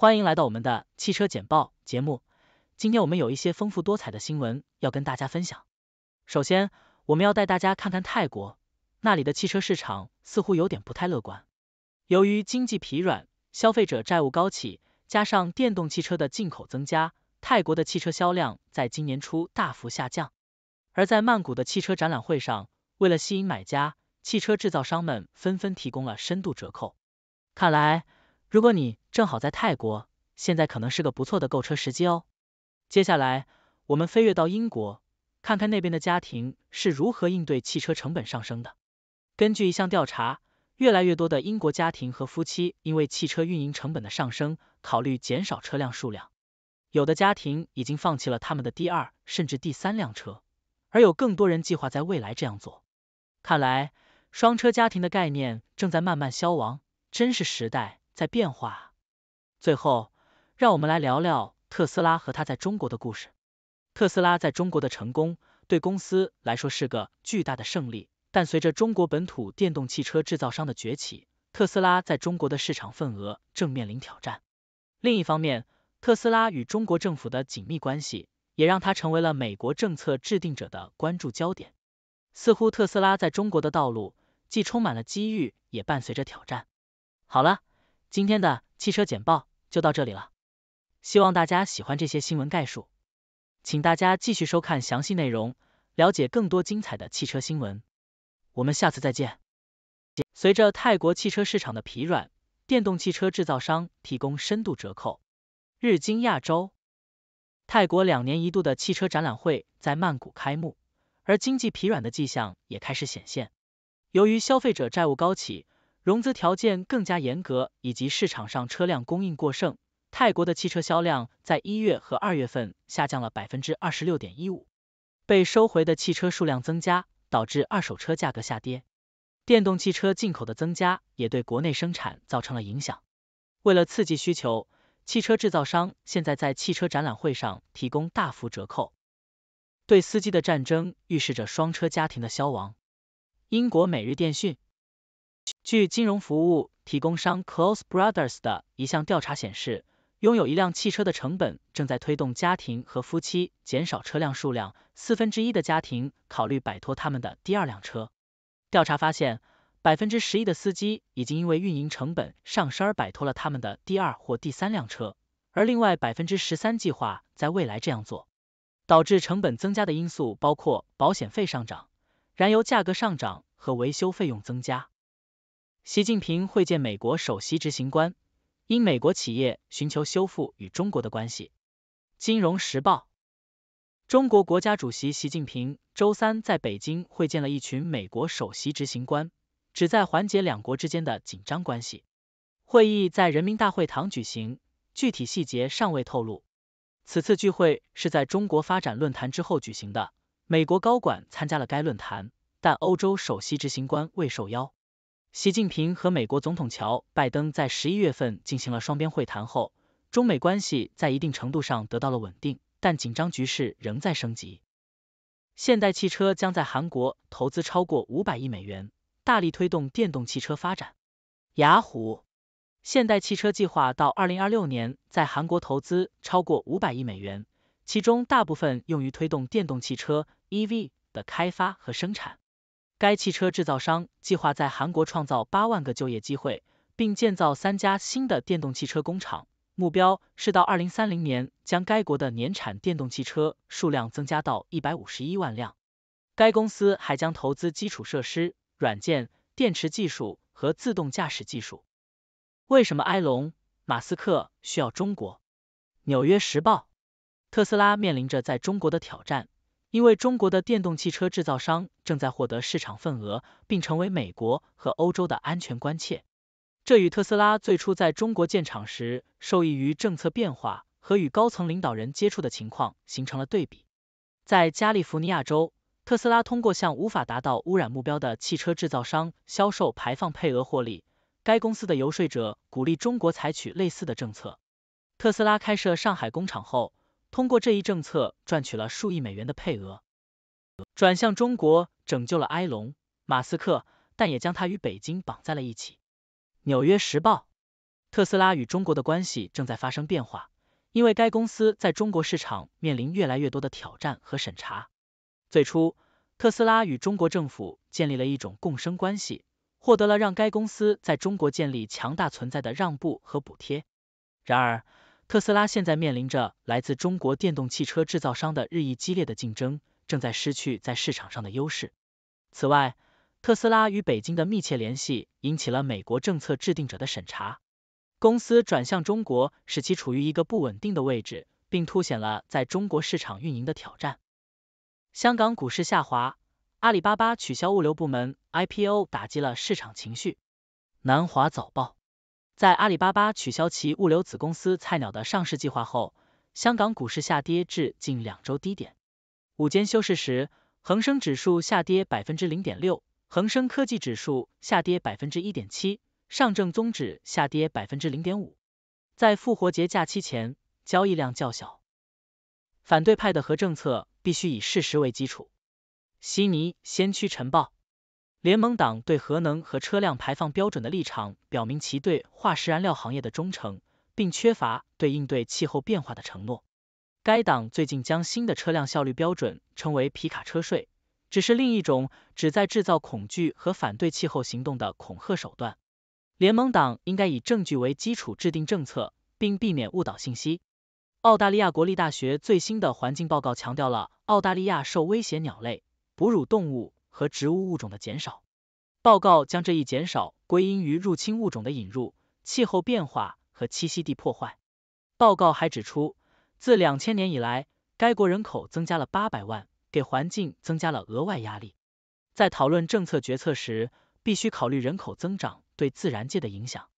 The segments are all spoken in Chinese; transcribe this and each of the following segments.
欢迎来到我们的汽车简报节目。今天我们有一些丰富多彩的新闻要跟大家分享。首先，我们要带大家看看泰国，那里的汽车市场似乎有点不太乐观。由于经济疲软，消费者债务高企，加上电动汽车的进口增加，泰国的汽车销量在今年初大幅下降。而在曼谷的汽车展览会上，为了吸引买家，汽车制造商们纷纷提供了深度折扣。看来。如果你正好在泰国，现在可能是个不错的购车时机哦。接下来，我们飞跃到英国，看看那边的家庭是如何应对汽车成本上升的。根据一项调查，越来越多的英国家庭和夫妻因为汽车运营成本的上升，考虑减少车辆数量。有的家庭已经放弃了他们的第二甚至第三辆车，而有更多人计划在未来这样做。看来双车家庭的概念正在慢慢消亡，真是时代。在变化。最后，让我们来聊聊特斯拉和它在中国的故事。特斯拉在中国的成功对公司来说是个巨大的胜利，但随着中国本土电动汽车制造商的崛起，特斯拉在中国的市场份额正面临挑战。另一方面，特斯拉与中国政府的紧密关系也让它成为了美国政策制定者的关注焦点。似乎特斯拉在中国的道路既充满了机遇，也伴随着挑战。好了。今天的汽车简报就到这里了，希望大家喜欢这些新闻概述，请大家继续收看详细内容，了解更多精彩的汽车新闻。我们下次再见。随着泰国汽车市场的疲软，电动汽车制造商提供深度折扣。日经亚洲，泰国两年一度的汽车展览会在曼谷开幕，而经济疲软的迹象也开始显现，由于消费者债务高企。融资条件更加严格，以及市场上车辆供应过剩，泰国的汽车销量在一月和二月份下降了百分之二十六点一五。被收回的汽车数量增加，导致二手车价格下跌。电动汽车进口的增加也对国内生产造成了影响。为了刺激需求，汽车制造商现在在汽车展览会上提供大幅折扣。对司机的战争预示着双车家庭的消亡。英国每日电讯。据金融服务提供商 Close Brothers 的一项调查显示，拥有一辆汽车的成本正在推动家庭和夫妻减少车辆数量。四分之一的家庭考虑摆脱他们的第二辆车。调查发现，百分之十一的司机已经因为运营成本上升而摆脱了他们的第二或第三辆车，而另外百分之十三计划在未来这样做。导致成本增加的因素包括保险费上涨、燃油价格上涨和维修费用增加。习近平会见美国首席执行官，因美国企业寻求修复与中国的关系。金融时报：中国国家主席习近平周三在北京会见了一群美国首席执行官，旨在缓解两国之间的紧张关系。会议在人民大会堂举行，具体细节尚未透露。此次聚会是在中国发展论坛之后举行的，美国高管参加了该论坛，但欧洲首席执行官未受邀。习近平和美国总统乔拜登在十一月份进行了双边会谈后，中美关系在一定程度上得到了稳定，但紧张局势仍在升级。现代汽车将在韩国投资超过五百亿美元，大力推动电动汽车发展。雅虎，现代汽车计划到二零二六年在韩国投资超过五百亿美元，其中大部分用于推动电动汽车 EV 的开发和生产。该汽车制造商计划在韩国创造八万个就业机会，并建造三家新的电动汽车工厂，目标是到二零三零年将该国的年产电动汽车数量增加到一百五十一万辆。该公司还将投资基础设施、软件、电池技术和自动驾驶技术。为什么埃隆·马斯克需要中国？纽约时报，特斯拉面临着在中国的挑战。因为中国的电动汽车制造商正在获得市场份额，并成为美国和欧洲的安全关切，这与特斯拉最初在中国建厂时受益于政策变化和与高层领导人接触的情况形成了对比。在加利福尼亚州，特斯拉通过向无法达到污染目标的汽车制造商销售排放配额获利。该公司的游说者鼓励中国采取类似的政策。特斯拉开设上海工厂后。通过这一政策赚取了数亿美元的配额，转向中国拯救了埃隆·马斯克，但也将他与北京绑在了一起。纽约时报，特斯拉与中国的关系正在发生变化，因为该公司在中国市场面临越来越多的挑战和审查。最初，特斯拉与中国政府建立了一种共生关系，获得了让该公司在中国建立强大存在的让步和补贴。然而，特斯拉现在面临着来自中国电动汽车制造商的日益激烈的竞争，正在失去在市场上的优势。此外，特斯拉与北京的密切联系引起了美国政策制定者的审查。公司转向中国，使其处于一个不稳定的位置，并凸显了在中国市场运营的挑战。香港股市下滑，阿里巴巴取消物流部门 IPO，打击了市场情绪。南华早报。在阿里巴巴取消其物流子公司菜鸟的上市计划后，香港股市下跌至近两周低点。午间休市时，恒生指数下跌百分之零点六，恒生科技指数下跌百分之一点七，上证综指下跌百分之零点五。在复活节假期前，交易量较小。反对派的核政策必须以事实为基础。悉尼先驱晨报。联盟党对核能和车辆排放标准的立场，表明其对化石燃料行业的忠诚，并缺乏对应对气候变化的承诺。该党最近将新的车辆效率标准称为“皮卡车税”，只是另一种旨在制造恐惧和反对气候行动的恐吓手段。联盟党应该以证据为基础制定政策，并避免误导信息。澳大利亚国立大学最新的环境报告强调了澳大利亚受威胁鸟类、哺乳动物。和植物物种的减少，报告将这一减少归因于入侵物种的引入、气候变化和栖息地破坏。报告还指出，自两千年以来，该国人口增加了八百万，给环境增加了额外压力。在讨论政策决策时，必须考虑人口增长对自然界的影响。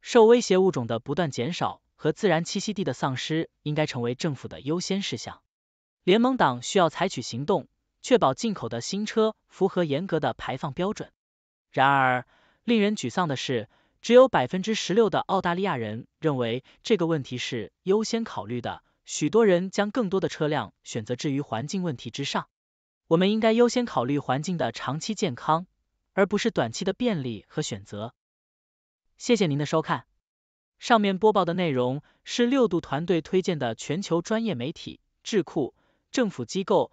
受威胁物种的不断减少和自然栖息地的丧失，应该成为政府的优先事项。联盟党需要采取行动。确保进口的新车符合严格的排放标准。然而，令人沮丧的是，只有百分之十六的澳大利亚人认为这个问题是优先考虑的。许多人将更多的车辆选择置于环境问题之上。我们应该优先考虑环境的长期健康，而不是短期的便利和选择。谢谢您的收看。上面播报的内容是六度团队推荐的全球专业媒体、智库、政府机构。